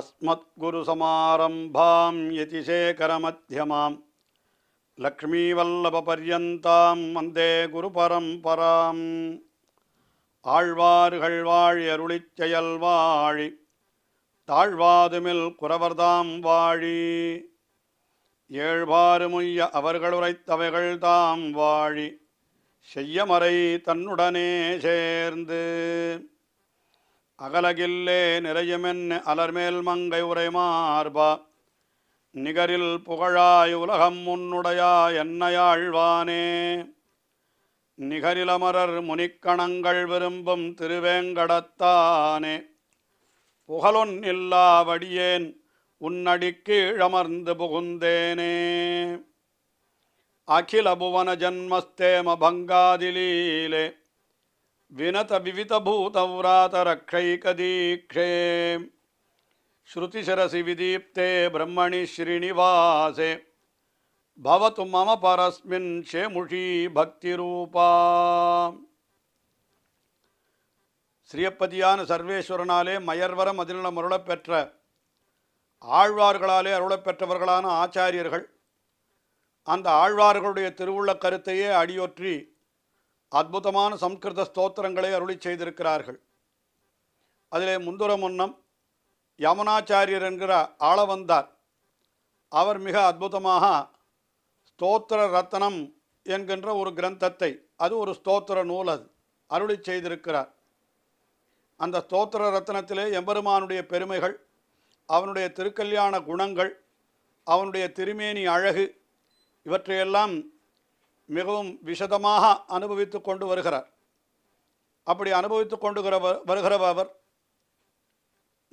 अस्मद्गुरुसमारम्भां यतिशेखरमध्यमां வந்தே குரு பரம்பராம் ஆழ்வார்கள் வாழி வாழியருளிச் செயல் வாழி தாழ்வாதுமில் குரவர்தாம் வாழி ஏழ்வாறு ஏழ்வாறுமுய்ய அவர்களுரைத்தவைகள் தாம் வாழி செய்யமறை தன்னுடனே சேர்ந்து அகலகில்லே நிறையுமென் அலர்மேல் மங்கை உரைமார்பா நிகரில் புகழாய் உலகம் முன்னுடையா என்னையாழ்வானே நிகரிலமரர் முனிக்கணங்கள் விரும்பும் திருவேங்கடத்தானே புகழொன் இல்லாவடியேன் உன்னடிக்கீழமர்ந்து புகுந்தேனே அகில புவன ஜன்மஸ்தேம பங்காதிலீலே வினத ஸ்ருதிசரசி விதீப்தே பிரம்மணி ஸ்ரீனிவாசே பவத்து மம பரஸ்மின் ஷேமுஷி பக்தி ரூபா ஸ்ரீயப்பதியான சர்வேஸ்வரனாலே மயர்வரம் அதிநலம் அருளப்பெற்ற ஆழ்வார்களாலே அருளப்பெற்றவர்களான ஆச்சாரியர்கள் அந்த ஆழ்வார்களுடைய திருவுள்ள கருத்தையே அடியொற்றி அற்புதமான சம்ஸ்கிருத ஸ்தோத்திரங்களை அருளி செய்திருக்கிறார்கள் அதிலே முந்துர முன்னம் யமுனாச்சாரியர் என்கிற ஆள வந்தார் அவர் மிக அற்புதமாக ஸ்தோத்திர ரத்தனம் என்கின்ற ஒரு கிரந்தத்தை அது ஒரு ஸ்தோத்திர நூல் அது அருளி செய்திருக்கிறார் அந்த ஸ்தோத்திர ரத்தனத்திலே எம்பெருமானுடைய பெருமைகள் அவனுடைய திருக்கல்யாண குணங்கள் அவனுடைய திருமேனி அழகு இவற்றையெல்லாம் மிகவும் விஷதமாக அனுபவித்து கொண்டு வருகிறார் அப்படி அனுபவித்து கொண்டு வருகிறவர்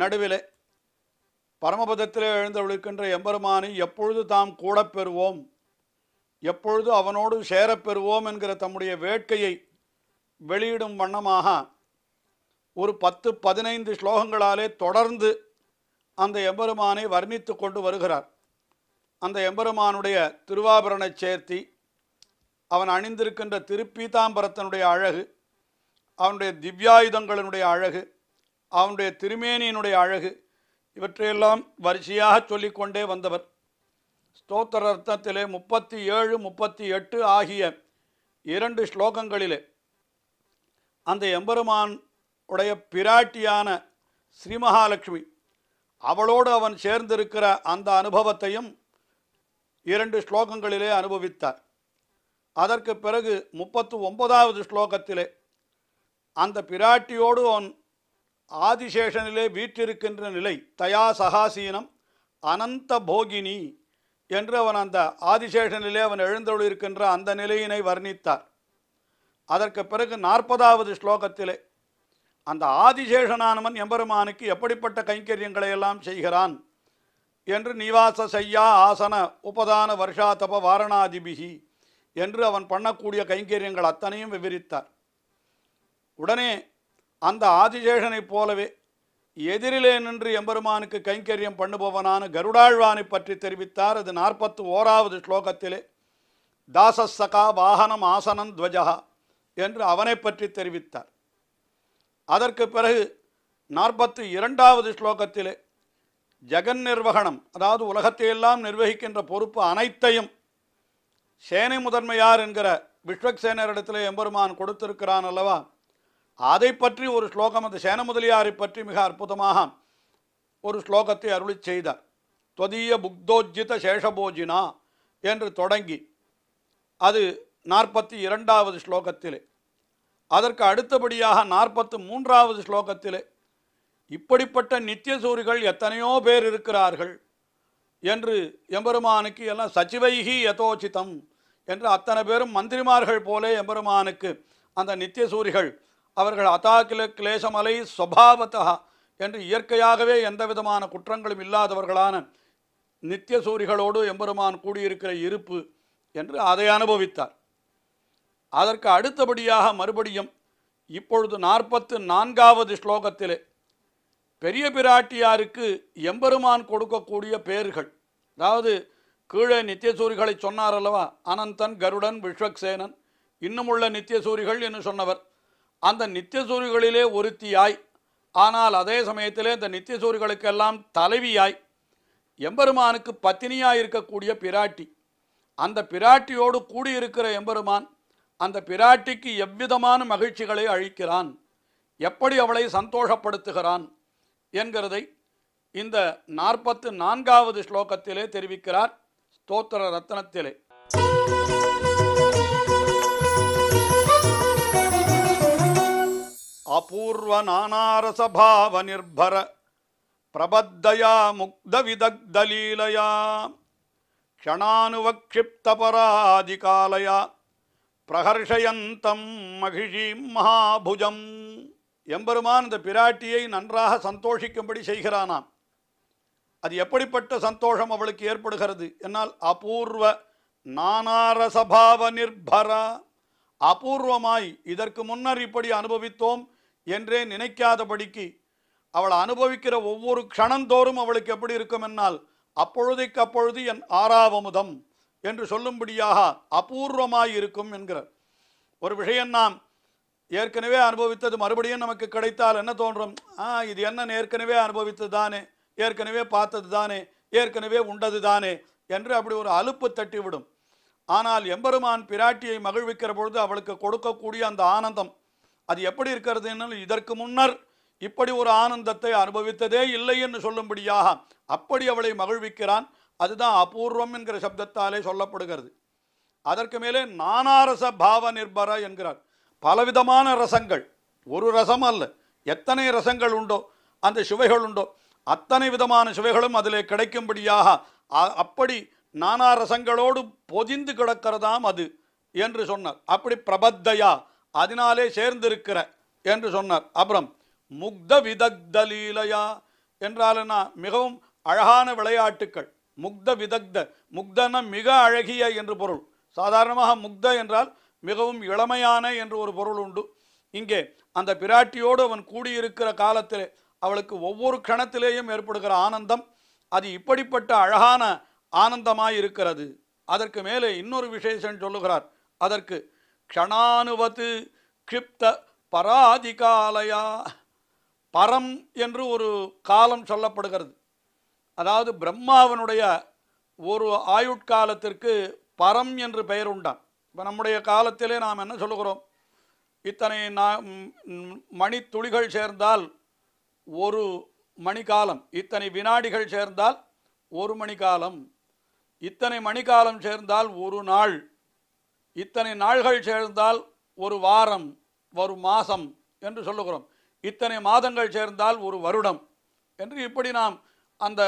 நடுவிலே பரமபதத்திலே விழுக்கின்ற எம்பெருமானை எப்பொழுது தாம் கூட பெறுவோம் எப்பொழுது அவனோடு சேரப்பெறுவோம் என்கிற தம்முடைய வேட்கையை வெளியிடும் வண்ணமாக ஒரு பத்து பதினைந்து ஸ்லோகங்களாலே தொடர்ந்து அந்த எம்பெருமானை வர்ணித்து கொண்டு வருகிறார் அந்த எம்பெருமானுடைய திருவாபரணச் சேர்த்தி அவன் அணிந்திருக்கின்ற திருப்பீதாம்பரத்தனுடைய அழகு அவனுடைய திவ்யாயுதங்களினுடைய அழகு அவனுடைய திருமேனியினுடைய அழகு இவற்றையெல்லாம் வரிசையாக சொல்லிக்கொண்டே வந்தவர் ஸ்தோத்திர ரத்னத்திலே முப்பத்தி ஏழு முப்பத்தி எட்டு ஆகிய இரண்டு ஸ்லோகங்களிலே அந்த எம்பெருமான் உடைய பிராட்டியான மகாலட்சுமி அவளோடு அவன் சேர்ந்திருக்கிற அந்த அனுபவத்தையும் இரண்டு ஸ்லோகங்களிலே அனுபவித்தார் அதற்கு பிறகு முப்பத்து ஒன்பதாவது ஸ்லோகத்திலே அந்த பிராட்டியோடு அவன் ஆதிசேஷனிலே வீற்றிருக்கின்ற நிலை தயா சகாசீனம் அனந்த போகினி என்று அவன் அந்த ஆதிசேஷனிலே அவன் எழுந்தொழிருக்கின்ற அந்த நிலையினை வர்ணித்தார் அதற்கு பிறகு நாற்பதாவது ஸ்லோகத்திலே அந்த ஆதிசேஷனானவன் எம்பெருமானுக்கு எப்படிப்பட்ட கைங்கரியங்களை எல்லாம் செய்கிறான் என்று நிவாச செய்யா ஆசன உபதான வருஷாதப வாரணாதிபிகி என்று அவன் பண்ணக்கூடிய கைங்கரியங்கள் அத்தனையும் விவரித்தார் உடனே அந்த ஆதிசேஷனைப் போலவே எதிரிலே நின்று எம்பெருமானுக்கு கைங்கரியம் பண்ணுபவனான கருடாழ்வானை பற்றி தெரிவித்தார் அது நாற்பத்து ஓராவது ஸ்லோகத்திலே தாசசகா வாகனம் ஆசனம் துவஜகா என்று அவனை பற்றி தெரிவித்தார் அதற்கு பிறகு நாற்பத்து இரண்டாவது ஸ்லோகத்திலே ஜெகன் நிர்வகணம் அதாவது உலகத்தையெல்லாம் நிர்வகிக்கின்ற பொறுப்பு அனைத்தையும் சேனை முதன்மையார் என்கிற விஸ்வக்சேனரிடத்தில் எம்பெருமான் கொடுத்திருக்கிறான் அல்லவா அதை பற்றி ஒரு ஸ்லோகம் அந்த சேன முதலியாரை பற்றி மிக அற்புதமாக ஒரு ஸ்லோகத்தை அருளி செய்தார் தொதிய புக்தோஜித சேஷபோஜினா என்று தொடங்கி அது நாற்பத்தி இரண்டாவது ஸ்லோகத்திலே அதற்கு அடுத்தபடியாக நாற்பத்து மூன்றாவது ஸ்லோகத்திலே இப்படிப்பட்ட நித்தியசூரிகள் எத்தனையோ பேர் இருக்கிறார்கள் என்று எம்பெருமானுக்கு எல்லாம் சச்சிவைகி யதோச்சிதம் என்று அத்தனை பேரும் மந்திரிமார்கள் போலே எம்பெருமானுக்கு அந்த நித்தியசூரிகள் அவர்கள் அதாக்கில கிளேசமலை ஸ்வபாவத்தா என்று இயற்கையாகவே எந்த விதமான குற்றங்களும் இல்லாதவர்களான நித்தியசூரிகளோடு எம்பெருமான் கூடியிருக்கிற இருப்பு என்று அதை அனுபவித்தார் அதற்கு அடுத்தபடியாக மறுபடியும் இப்பொழுது நாற்பத்து நான்காவது ஸ்லோகத்திலே பெரிய பிராட்டியாருக்கு எம்பெருமான் கொடுக்கக்கூடிய பெயர்கள் அதாவது கீழே நித்தியசூரிகளை சொன்னார் அல்லவா அனந்தன் கருடன் விஸ்வக்சேனன் உள்ள நித்தியசூரிகள் என்று சொன்னவர் அந்த நித்தியசூரிகளிலே ஒருத்தியாய் ஆனால் அதே சமயத்திலே இந்த நித்தியசூரிகளுக்கெல்லாம் தலைவியாய் எம்பெருமானுக்கு பத்தினியாக இருக்கக்கூடிய பிராட்டி அந்த பிராட்டியோடு கூடியிருக்கிற எம்பெருமான் அந்த பிராட்டிக்கு எவ்விதமான மகிழ்ச்சிகளை அழிக்கிறான் எப்படி அவளை சந்தோஷப்படுத்துகிறான் என்கிறதை இந்த நாற்பத்து நான்காவது ஸ்லோகத்திலே தெரிவிக்கிறார் ஸ்தோத்திர ரத்னத்திலே அபூர்வ நானாரசபாவ நிர்பர பிரபத்தயா முக்த விதக்தலீலயா க்ஷணானுவக்ஷிப்தபராதிகாலயா பிரகர்ஷயந்தம் மகிஷீம் மகாபுஜம் எம்பெருமான் இந்த பிராட்டியை நன்றாக சந்தோஷிக்கும்படி செய்கிறானாம் அது எப்படிப்பட்ட சந்தோஷம் அவளுக்கு ஏற்படுகிறது என்னால் அபூர்வ நானாரசபாவ நிர்பரா அபூர்வமாய் இதற்கு முன்னர் இப்படி அனுபவித்தோம் என்றே நினைக்காதபடிக்கு அவள் அனுபவிக்கிற ஒவ்வொரு க்ஷணந்தோறும் அவளுக்கு எப்படி இருக்கும் என்னால் அப்பொழுதைக்கு அப்பொழுது என் ஆறாவமுதம் என்று சொல்லும்படியாக அபூர்வமாய் இருக்கும் என்கிறார் ஒரு விஷயம் நாம் ஏற்கனவே அனுபவித்தது மறுபடியும் நமக்கு கிடைத்தால் என்ன தோன்றும் ஆ இது என்ன ஏற்கனவே அனுபவித்தது தானே ஏற்கனவே பார்த்தது தானே ஏற்கனவே உண்டது தானே என்று அப்படி ஒரு அலுப்பு தட்டிவிடும் ஆனால் எம்பெருமான் பிராட்டியை மகிழ்விக்கிற பொழுது அவளுக்கு கொடுக்கக்கூடிய அந்த ஆனந்தம் அது எப்படி இருக்கிறதுன்னு இதற்கு முன்னர் இப்படி ஒரு ஆனந்தத்தை அனுபவித்ததே இல்லை என்று சொல்லும்படியாக அப்படி அவளை மகிழ்விக்கிறான் அதுதான் அபூர்வம் என்கிற சப்தத்தாலே சொல்லப்படுகிறது அதற்கு மேலே நானாரச பாவ நிர்பர என்கிறார் பலவிதமான ரசங்கள் ஒரு ரசம் அல்ல எத்தனை ரசங்கள் உண்டோ அந்த சுவைகள் உண்டோ அத்தனை விதமான சுவைகளும் அதில் கிடைக்கும்படியாக அப்படி நானா ரசங்களோடு பொதிந்து கிடக்கிறதாம் அது என்று சொன்னார் அப்படி பிரபத்தையா அதனாலே சேர்ந்திருக்கிற என்று சொன்னார் அப்புறம் முக்த விதக்தலீலையா என்றால் என்றால் மிகவும் அழகான விளையாட்டுக்கள் முக்த விதக்த முக்தன மிக அழகிய என்று பொருள் சாதாரணமாக முக்த என்றால் மிகவும் இளமையான என்று ஒரு பொருள் உண்டு இங்கே அந்த பிராட்டியோடு அவன் கூடியிருக்கிற காலத்தில் அவளுக்கு ஒவ்வொரு கணத்திலேயும் ஏற்படுகிற ஆனந்தம் அது இப்படிப்பட்ட அழகான ஆனந்தமாய் இருக்கிறது அதற்கு மேலே இன்னொரு விசேஷம் சொல்லுகிறார் அதற்கு க்ஷணானுவது கிப்த பராதிகாலயா பரம் என்று ஒரு காலம் சொல்லப்படுகிறது அதாவது பிரம்மாவனுடைய ஒரு ஆயுட்காலத்திற்கு பரம் என்று பெயர் உண்டான் இப்போ நம்முடைய காலத்திலே நாம் என்ன சொல்லுகிறோம் இத்தனை மணி துளிகள் சேர்ந்தால் ஒரு மணிக்காலம் இத்தனை வினாடிகள் சேர்ந்தால் ஒரு மணிக்காலம் இத்தனை மணிக்காலம் சேர்ந்தால் ஒரு நாள் இத்தனை நாள்கள் சேர்ந்தால் ஒரு வாரம் ஒரு மாதம் என்று சொல்லுகிறோம் இத்தனை மாதங்கள் சேர்ந்தால் ஒரு வருடம் என்று இப்படி நாம் அந்த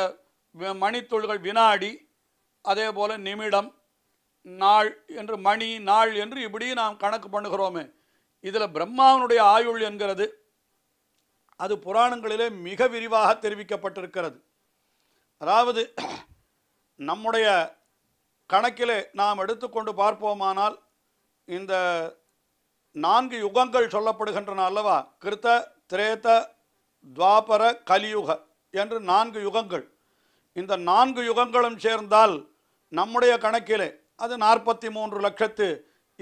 மணித்துள்கள் வினாடி அதே போல் நிமிடம் நாள் என்று மணி நாள் என்று இப்படி நாம் கணக்கு பண்ணுகிறோமே இதில் பிரம்மாவனுடைய ஆயுள் என்கிறது அது புராணங்களிலே மிக விரிவாக தெரிவிக்கப்பட்டிருக்கிறது அதாவது நம்முடைய கணக்கிலே நாம் எடுத்துக்கொண்டு பார்ப்போமானால் இந்த நான்கு யுகங்கள் சொல்லப்படுகின்றன அல்லவா கிருத்த திரேத்த துவாபர கலியுக என்று நான்கு யுகங்கள் இந்த நான்கு யுகங்களும் சேர்ந்தால் நம்முடைய கணக்கிலே அது நாற்பத்தி மூன்று லட்சத்து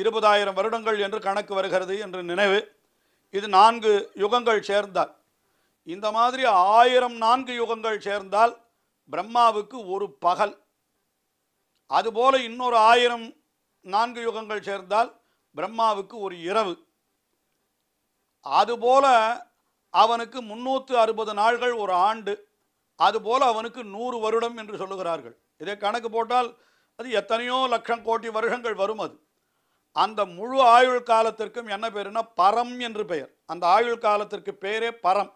இருபதாயிரம் வருடங்கள் என்று கணக்கு வருகிறது என்று நினைவு இது நான்கு யுகங்கள் சேர்ந்தால் இந்த மாதிரி ஆயிரம் நான்கு யுகங்கள் சேர்ந்தால் பிரம்மாவுக்கு ஒரு பகல் அதுபோல் இன்னொரு ஆயிரம் நான்கு யுகங்கள் சேர்ந்தால் பிரம்மாவுக்கு ஒரு இரவு அதுபோல் அவனுக்கு முந்நூற்று அறுபது நாள்கள் ஒரு ஆண்டு அதுபோல் அவனுக்கு நூறு வருடம் என்று சொல்லுகிறார்கள் இதை கணக்கு போட்டால் அது எத்தனையோ லட்சம் கோடி வருஷங்கள் வரும் அது அந்த முழு ஆயுள் காலத்திற்கும் என்ன பேருனா பரம் என்று பெயர் அந்த ஆயுள் காலத்திற்கு பேரே பரம்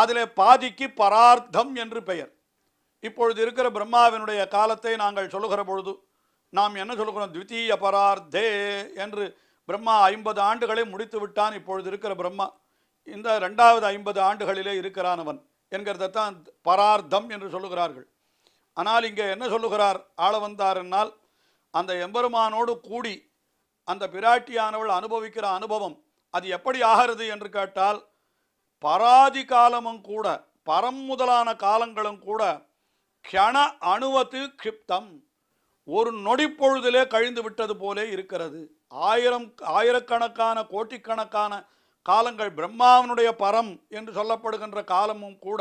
அதில் பாதிக்கு பரார்த்தம் என்று பெயர் இப்பொழுது இருக்கிற பிரம்மாவினுடைய காலத்தை நாங்கள் சொல்லுகிற பொழுது நாம் என்ன சொல்கிறோம் த்வித்தீய பரார்த்தே என்று பிரம்மா ஐம்பது ஆண்டுகளை முடித்து விட்டான் இப்பொழுது இருக்கிற பிரம்மா இந்த ரெண்டாவது ஐம்பது ஆண்டுகளிலே இருக்கிறானவன் தான் பரார்த்தம் என்று சொல்லுகிறார்கள் ஆனால் இங்கே என்ன சொல்லுகிறார் ஆள வந்தார் என்னால் அந்த எம்பெருமானோடு கூடி அந்த பிராட்டியானவள் அனுபவிக்கிற அனுபவம் அது எப்படி ஆகிறது என்று கேட்டால் பராதி காலமும் கூட பரம் முதலான காலங்களும் கூட கண அணுவத்து கிப்தம் ஒரு நொடிப்பொழுதிலே கழிந்து விட்டது போலே இருக்கிறது ஆயிரம் ஆயிரக்கணக்கான கோட்டிக்கணக்கான காலங்கள் பிரம்மாவனுடைய பரம் என்று சொல்லப்படுகின்ற காலமும் கூட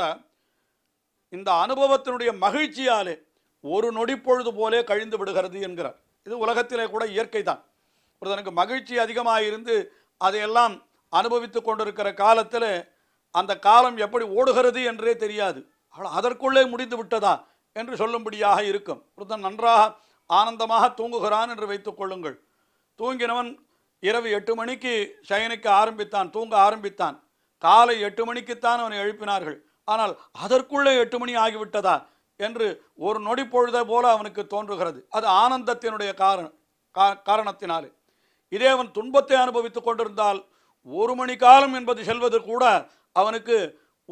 இந்த அனுபவத்தினுடைய மகிழ்ச்சியாலே ஒரு நொடி பொழுது போலே கழிந்து விடுகிறது என்கிறார் இது உலகத்திலே கூட இயற்கை தான் ஒருத்தனுக்கு மகிழ்ச்சி அதிகமாக இருந்து அதையெல்லாம் அனுபவித்து கொண்டிருக்கிற காலத்தில் அந்த காலம் எப்படி ஓடுகிறது என்றே தெரியாது ஆனால் அதற்குள்ளே முடிந்து விட்டதா என்று சொல்லும்படியாக இருக்கும் ஒருத்தன் நன்றாக ஆனந்தமாக தூங்குகிறான் என்று வைத்துக் கொள்ளுங்கள் தூங்கினவன் இரவு எட்டு மணிக்கு சயனிக்க ஆரம்பித்தான் தூங்க ஆரம்பித்தான் காலை எட்டு மணிக்குத்தான் அவனை எழுப்பினார்கள் ஆனால் அதற்குள்ளே எட்டு மணி ஆகிவிட்டதா என்று ஒரு நொடி பொழுத போல அவனுக்கு தோன்றுகிறது அது ஆனந்தத்தினுடைய காரணம் காரணத்தினாலே இதே அவன் துன்பத்தை அனுபவித்துக் கொண்டிருந்தால் ஒரு மணி காலம் என்பது செல்வது கூட அவனுக்கு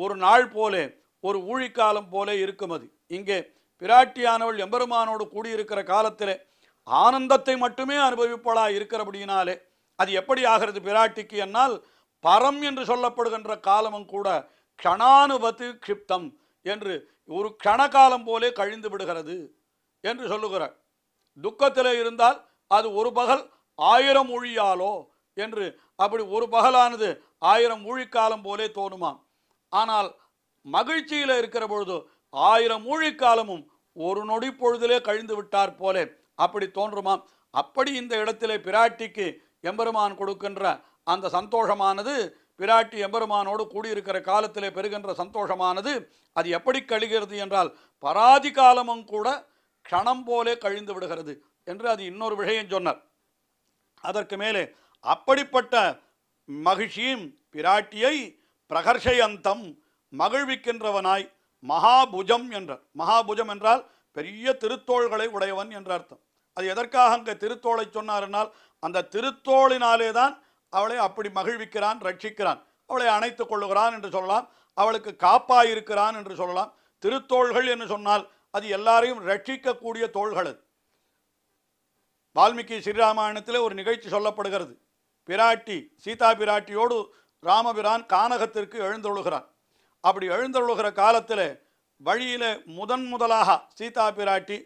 ஒரு நாள் போலே ஒரு ஊழிக்காலம் போலே இருக்கும் அது இங்கே பிராட்டியானவள் எம்பெருமானோடு கூடியிருக்கிற காலத்தில் ஆனந்தத்தை மட்டுமே அனுபவிப்பளா இருக்கிறபடியினாலே அது எப்படி ஆகிறது பிராட்டிக்கு என்னால் பரம் என்று சொல்லப்படுகின்ற காலமும் கூட கணானுபத்து கிப்தம் என்று ஒரு கணக்காலம் போலே கழிந்து விடுகிறது என்று சொல்லுகிறார் துக்கத்தில் இருந்தால் அது ஒரு பகல் ஆயிரம் மொழியாலோ என்று அப்படி ஒரு பகலானது ஆயிரம் மொழிக்காலம் போலே தோணுமாம் ஆனால் மகிழ்ச்சியில் இருக்கிற பொழுது ஆயிரம் மொழிக்காலமும் ஒரு நொடி பொழுதிலே கழிந்து விட்டார் போலே அப்படி தோன்றுமாம் அப்படி இந்த இடத்திலே பிராட்டிக்கு எம்பெருமான் கொடுக்கின்ற அந்த சந்தோஷமானது பிராட்டி எம்பெருமானோடு கூடியிருக்கிற காலத்திலே பெறுகின்ற சந்தோஷமானது அது எப்படி கழிகிறது என்றால் பராதி காலமும் கூட க்ஷணம் போலே கழிந்து விடுகிறது என்று அது இன்னொரு விஷயம் சொன்னார் அதற்கு மேலே அப்படிப்பட்ட மகிழ்ச்சியும் பிராட்டியை பிரகர்ஷயந்தம் மகிழ்விக்கின்றவனாய் மகாபுஜம் என்றார் மகாபுஜம் என்றால் பெரிய திருத்தோள்களை உடையவன் என்ற அர்த்தம் அது எதற்காக அங்கே திருத்தோளை சொன்னார் என்றால் அந்த திருத்தோளினாலே தான் அவளை அப்படி மகிழ்விக்கிறான் ரட்சிக்கிறான் அவளை அணைத்துக் கொள்ளுகிறான் என்று சொல்லலாம் அவளுக்கு காப்பாயிருக்கிறான் என்று சொல்லலாம் திருத்தோள்கள் என்று சொன்னால் அது எல்லாரையும் ரட்சிக்கக்கூடிய தோள்கள் அது வால்மீகி ஸ்ரீராமாயணத்தில் ஒரு நிகழ்ச்சி சொல்லப்படுகிறது பிராட்டி சீதா பிராட்டியோடு ராமபிரான் கானகத்திற்கு எழுந்தொழுகிறான் அப்படி எழுந்தொழுகிற காலத்தில் வழியில் முதன் முதலாக சீதா பிராட்டி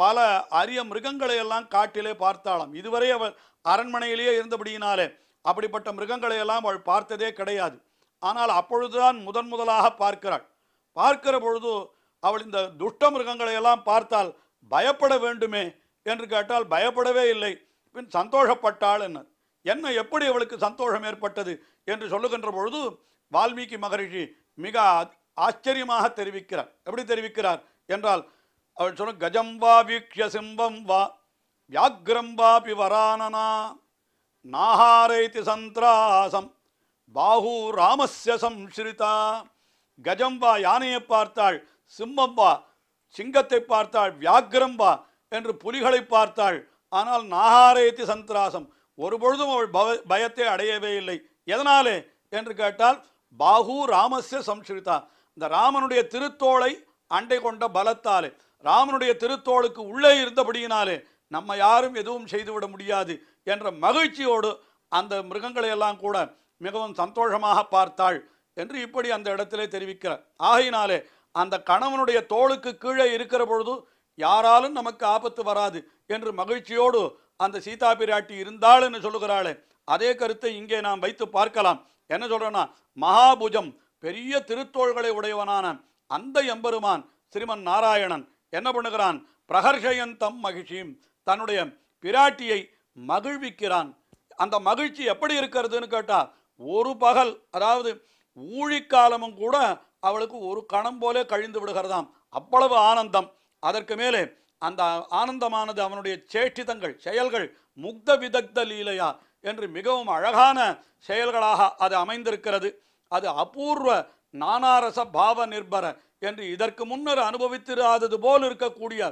பல அரிய மிருகங்களை எல்லாம் காட்டிலே பார்த்தாளாம் இதுவரை அவள் அரண்மனையிலேயே இருந்தபடியினாலே அப்படிப்பட்ட மிருகங்களை எல்லாம் அவள் பார்த்ததே கிடையாது ஆனால் அப்பொழுதுதான் முதன் முதலாக பார்க்கிறாள் பார்க்கிற பொழுது அவள் இந்த துஷ்ட மிருகங்களை எல்லாம் பார்த்தால் பயப்பட வேண்டுமே என்று கேட்டால் பயப்படவே இல்லை பின் சந்தோஷப்பட்டாள் என்ன என்ன எப்படி அவளுக்கு சந்தோஷம் ஏற்பட்டது என்று சொல்லுகின்ற பொழுது வால்மீகி மகரிஷி மிக ஆச்சரியமாக தெரிவிக்கிறார் எப்படி தெரிவிக்கிறார் என்றால் அவள் சொன்ன கஜம் வா வீக்ஷ சிம்பம் வா வியாக்ரம் வா வரானனா நாஹாரைதி சந்திராசம் பாகு ராமஸ்ய சம்ஸ்ரிதா கஜம்பா யானையை பார்த்தாள் சிம்மம்பா சிங்கத்தை பார்த்தாள் வியாக்கிரம்பா என்று புலிகளை பார்த்தாள் ஆனால் நாகாரேத்தி சந்திராசம் ஒருபொழுதும் அவள் பவ பயத்தை அடையவே இல்லை எதனாலே என்று கேட்டால் பாகு ராமஸ்ய சம்ஸ்கிருதா இந்த ராமனுடைய திருத்தோளை அண்டை கொண்ட பலத்தாலே ராமனுடைய திருத்தோளுக்கு உள்ளே இருந்தபடியினாலே நம்ம யாரும் எதுவும் செய்துவிட முடியாது என்ற மகிழ்ச்சியோடு அந்த மிருகங்களையெல்லாம் கூட மிகவும் சந்தோஷமாக பார்த்தாள் என்று இப்படி அந்த இடத்திலே தெரிவிக்கிறார் ஆகையினாலே அந்த கணவனுடைய தோளுக்கு கீழே இருக்கிற பொழுது யாராலும் நமக்கு ஆபத்து வராது என்று மகிழ்ச்சியோடு அந்த சீதா பிராட்டி இருந்தாள் என்று சொல்லுகிறாளே அதே கருத்தை இங்கே நாம் வைத்து பார்க்கலாம் என்ன சொல்றேன்னா மகாபுஜம் பெரிய திருத்தோள்களை உடையவனான அந்த எம்பெருமான் ஸ்ரீமன் நாராயணன் என்ன பண்ணுகிறான் பிரகர்ஷயன் தம் மகிழ்ச்சியும் தன்னுடைய பிராட்டியை மகிழ்விக்கிறான் அந்த மகிழ்ச்சி எப்படி இருக்கிறதுன்னு கேட்டால் ஒரு பகல் அதாவது ஊழிக்காலமும் கூட அவளுக்கு ஒரு கணம் போலே கழிந்து விடுகிறதாம் அவ்வளவு ஆனந்தம் அதற்கு மேலே அந்த ஆனந்தமானது அவனுடைய சேஷ்டிதங்கள் செயல்கள் முக்த விதக்த லீலையா என்று மிகவும் அழகான செயல்களாக அது அமைந்திருக்கிறது அது அபூர்வ நானாரச பாவ நிர்பர என்று இதற்கு முன்னர் அனுபவித்திராதது போல் இருக்கக்கூடிய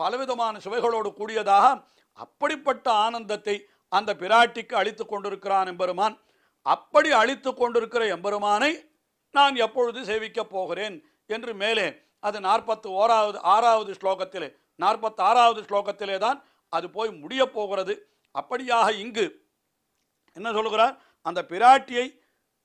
பலவிதமான சுவைகளோடு கூடியதாக அப்படிப்பட்ட ஆனந்தத்தை அந்த பிராட்டிக்கு அழித்து கொண்டிருக்கிறான் எம்பெருமான் அப்படி அழித்து கொண்டிருக்கிற எம்பெருமானை நான் எப்பொழுது சேவிக்கப் போகிறேன் என்று மேலே அது நாற்பத்து ஓராவது ஆறாவது ஸ்லோகத்திலே நாற்பத்தி ஆறாவது ஸ்லோகத்திலே தான் அது போய் முடியப் போகிறது அப்படியாக இங்கு என்ன சொல்கிறார் அந்த பிராட்டியை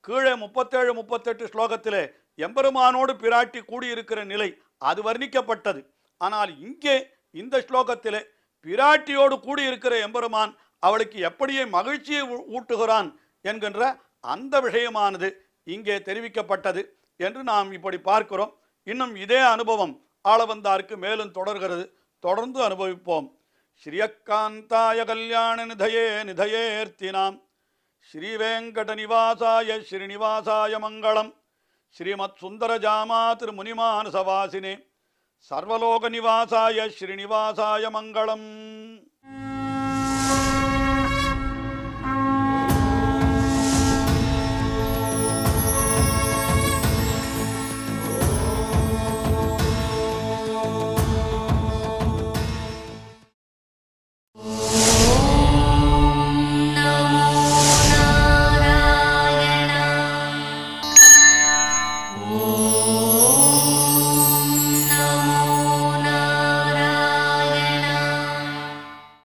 கீழே முப்பத்தேழு முப்பத்தெட்டு ஸ்லோகத்திலே எம்பெருமானோடு பிராட்டி கூடியிருக்கிற நிலை அது வர்ணிக்கப்பட்டது ஆனால் இங்கே இந்த ஸ்லோகத்திலே பிராட்டியோடு கூடி இருக்கிற எம்பெருமான் அவளுக்கு எப்படியே மகிழ்ச்சியை ஊட்டுகிறான் என்கின்ற அந்த விஷயமானது இங்கே தெரிவிக்கப்பட்டது என்று நாம் இப்படி பார்க்கிறோம் இன்னும் இதே அனுபவம் ஆளவந்தாருக்கு மேலும் தொடர்கிறது தொடர்ந்து அனுபவிப்போம் ஸ்ரீயக்காந்தாய கல்யாண நிதயே நாம் ஸ்ரீவேங்கட நிவாசாய ஸ்ரீனிவாசாய மங்களம் ஸ்ரீமத் சுந்தரஜாமா திருமுனிமானுசவாசினே సర్వలోక నివాసాయ శ్రీనివాసాయ మంగళం